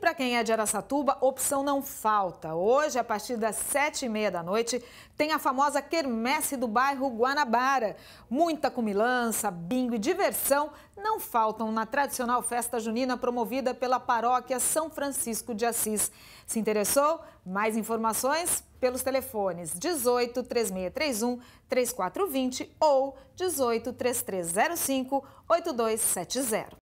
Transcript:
para quem é de Aracatuba, opção não falta. Hoje, a partir das sete e meia da noite, tem a famosa quermesse do bairro Guanabara. Muita cumilança, bingo e diversão não faltam na tradicional festa junina promovida pela paróquia São Francisco de Assis. Se interessou? Mais informações pelos telefones 18 3631 3420 ou 18 3305 8270.